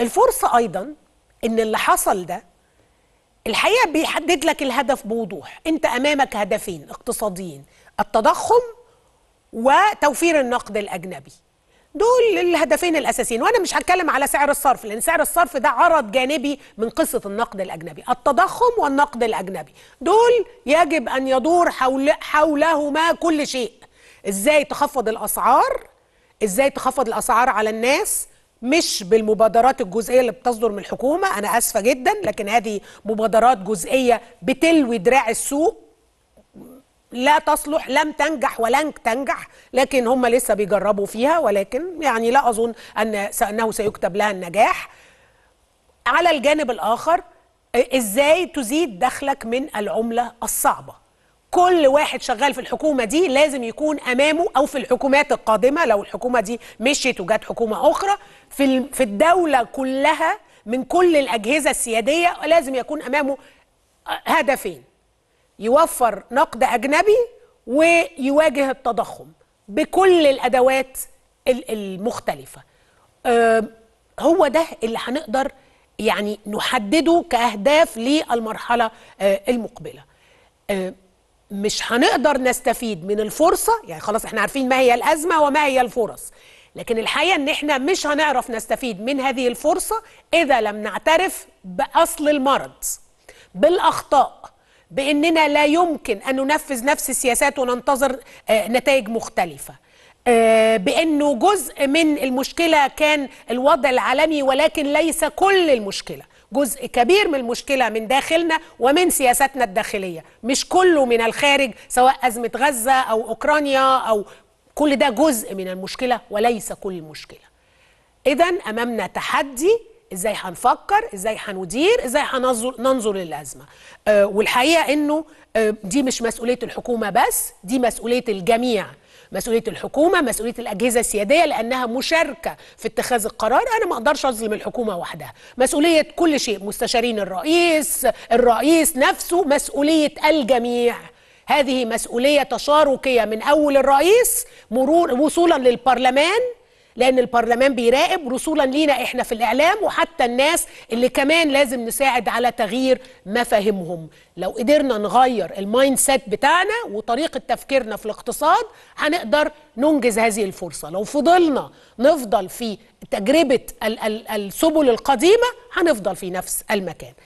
الفرصه ايضا ان اللي حصل ده الحقيقه بيحدد لك الهدف بوضوح انت امامك هدفين اقتصاديين التضخم وتوفير النقد الاجنبي دول الهدفين الاساسيين وانا مش هتكلم على سعر الصرف لان سعر الصرف ده عرض جانبي من قصه النقد الاجنبي التضخم والنقد الاجنبي دول يجب ان يدور حول حولهما كل شيء ازاي تخفض الاسعار ازاي تخفض الاسعار على الناس مش بالمبادرات الجزئيه اللي بتصدر من الحكومه انا اسفه جدا لكن هذه مبادرات جزئيه بتلوي دراع السوق لا تصلح لم تنجح ولن تنجح لكن هم لسه بيجربوا فيها ولكن يعني لا اظن ان انه سيكتب لها النجاح على الجانب الاخر ازاي تزيد دخلك من العمله الصعبه كل واحد شغال في الحكومه دي لازم يكون امامه او في الحكومات القادمه لو الحكومه دي مشيت وجت حكومه اخرى في في الدوله كلها من كل الاجهزه السياديه لازم يكون امامه آه، هدفين يوفر نقد اجنبي ويواجه التضخم بكل الادوات المختلفه هو ده اللي هنقدر يعني نحدده كاهداف للمرحله آه، المقبله مش هنقدر نستفيد من الفرصه يعني خلاص احنا عارفين ما هي الازمه وما هي الفرص لكن الحقيقه ان احنا مش هنعرف نستفيد من هذه الفرصه اذا لم نعترف باصل المرض بالاخطاء باننا لا يمكن ان ننفذ نفس السياسات وننتظر آه، نتائج مختلفه آه، بانه جزء من المشكله كان الوضع العالمي ولكن ليس كل المشكله جزء كبير من المشكله من داخلنا ومن سياساتنا الداخليه مش كله من الخارج سواء ازمه غزه او اوكرانيا او كل ده جزء من المشكله وليس كل المشكله اذا امامنا تحدي ازاي هنفكر ازاي هندير ازاي هننظر للازمه أه والحقيقه انه آه، دي مش مسؤوليه الحكومه بس دي مسؤوليه الجميع مسؤوليه الحكومه مسؤوليه الاجهزه السياديه لانها مشاركه في اتخاذ القرار انا ما اقدرش اظلم الحكومه وحدها مسؤوليه كل شيء مستشارين الرئيس الرئيس نفسه مسؤوليه الجميع هذه مسؤوليه تشاركيه من اول الرئيس مرور وصولا للبرلمان لان البرلمان بيراقب رسولا لينا احنا في الاعلام وحتى الناس اللي كمان لازم نساعد على تغيير مفاهيمهم لو قدرنا نغير المايند سيت بتاعنا وطريقه تفكيرنا في الاقتصاد هنقدر ننجز هذه الفرصه لو فضلنا نفضل في تجربه السبل القديمه هنفضل في نفس المكان